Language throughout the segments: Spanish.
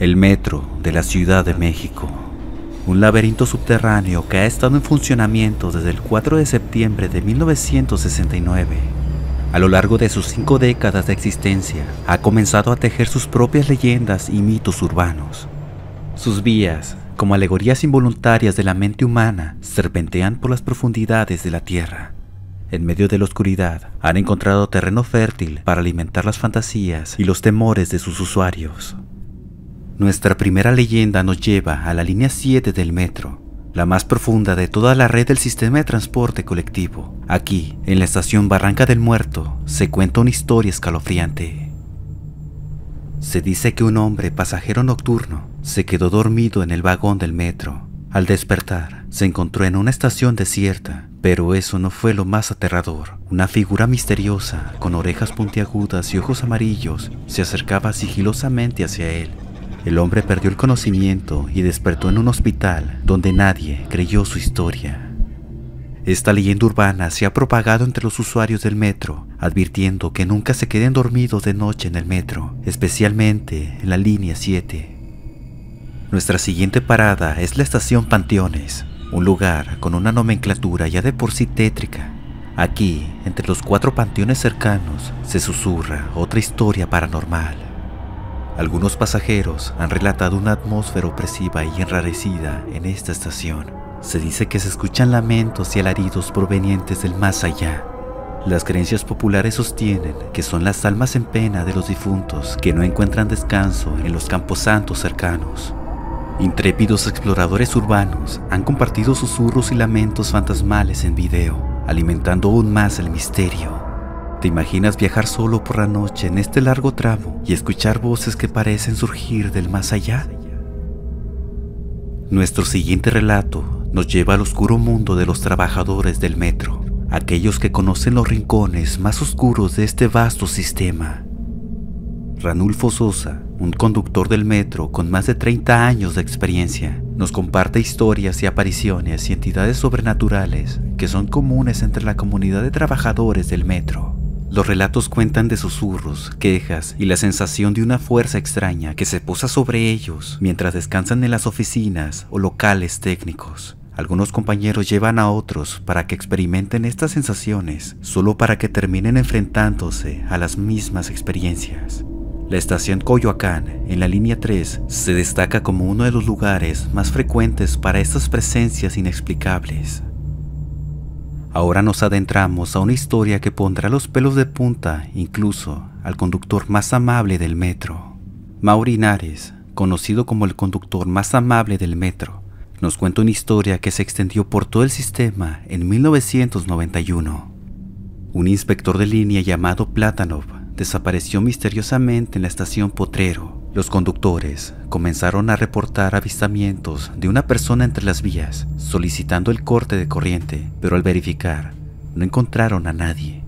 el metro de la Ciudad de México, un laberinto subterráneo que ha estado en funcionamiento desde el 4 de septiembre de 1969. A lo largo de sus cinco décadas de existencia, ha comenzado a tejer sus propias leyendas y mitos urbanos. Sus vías, como alegorías involuntarias de la mente humana, serpentean por las profundidades de la Tierra. En medio de la oscuridad, han encontrado terreno fértil para alimentar las fantasías y los temores de sus usuarios. Nuestra primera leyenda nos lleva a la línea 7 del metro, la más profunda de toda la red del sistema de transporte colectivo. Aquí, en la estación Barranca del Muerto, se cuenta una historia escalofriante. Se dice que un hombre pasajero nocturno se quedó dormido en el vagón del metro. Al despertar, se encontró en una estación desierta, pero eso no fue lo más aterrador. Una figura misteriosa, con orejas puntiagudas y ojos amarillos, se acercaba sigilosamente hacia él. El hombre perdió el conocimiento y despertó en un hospital donde nadie creyó su historia. Esta leyenda urbana se ha propagado entre los usuarios del metro, advirtiendo que nunca se queden dormidos de noche en el metro, especialmente en la línea 7. Nuestra siguiente parada es la estación Panteones, un lugar con una nomenclatura ya de por sí tétrica. Aquí, entre los cuatro panteones cercanos, se susurra otra historia paranormal. Algunos pasajeros han relatado una atmósfera opresiva y enrarecida en esta estación. Se dice que se escuchan lamentos y alaridos provenientes del más allá. Las creencias populares sostienen que son las almas en pena de los difuntos que no encuentran descanso en los campos santos cercanos. Intrépidos exploradores urbanos han compartido susurros y lamentos fantasmales en video, alimentando aún más el misterio. ¿Te imaginas viajar solo por la noche en este largo tramo y escuchar voces que parecen surgir del más allá? Nuestro siguiente relato nos lleva al oscuro mundo de los trabajadores del metro, aquellos que conocen los rincones más oscuros de este vasto sistema. Ranulfo Sosa, un conductor del metro con más de 30 años de experiencia, nos comparte historias y apariciones y entidades sobrenaturales que son comunes entre la comunidad de trabajadores del metro. Los relatos cuentan de susurros, quejas y la sensación de una fuerza extraña que se posa sobre ellos mientras descansan en las oficinas o locales técnicos. Algunos compañeros llevan a otros para que experimenten estas sensaciones, solo para que terminen enfrentándose a las mismas experiencias. La estación Coyoacán, en la línea 3, se destaca como uno de los lugares más frecuentes para estas presencias inexplicables. Ahora nos adentramos a una historia que pondrá los pelos de punta incluso al conductor más amable del metro. Mauri Nares, conocido como el conductor más amable del metro, nos cuenta una historia que se extendió por todo el sistema en 1991. Un inspector de línea llamado Platanov desapareció misteriosamente en la estación Potrero los conductores comenzaron a reportar avistamientos de una persona entre las vías, solicitando el corte de corriente, pero al verificar, no encontraron a nadie.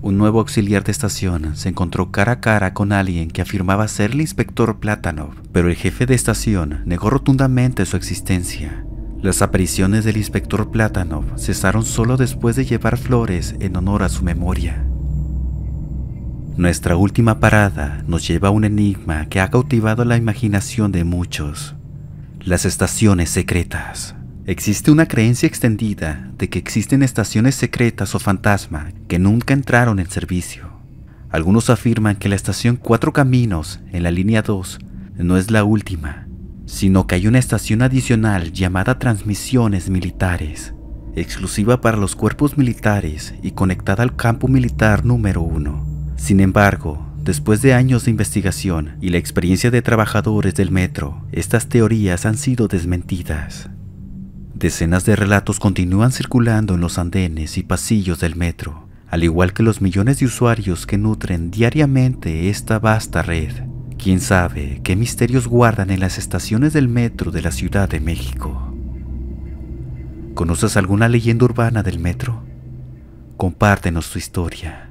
Un nuevo auxiliar de estación se encontró cara a cara con alguien que afirmaba ser el inspector Platanov, pero el jefe de estación negó rotundamente su existencia. Las apariciones del inspector Platanov cesaron solo después de llevar flores en honor a su memoria. Nuestra última parada nos lleva a un enigma que ha cautivado la imaginación de muchos. Las estaciones secretas. Existe una creencia extendida de que existen estaciones secretas o fantasma que nunca entraron en servicio. Algunos afirman que la estación Cuatro Caminos, en la línea 2, no es la última, sino que hay una estación adicional llamada Transmisiones Militares, exclusiva para los cuerpos militares y conectada al campo militar número 1. Sin embargo, Después de años de investigación y la experiencia de trabajadores del metro, estas teorías han sido desmentidas. Decenas de relatos continúan circulando en los andenes y pasillos del metro, al igual que los millones de usuarios que nutren diariamente esta vasta red. ¿Quién sabe qué misterios guardan en las estaciones del metro de la Ciudad de México? ¿Conoces alguna leyenda urbana del metro? Compártenos tu historia.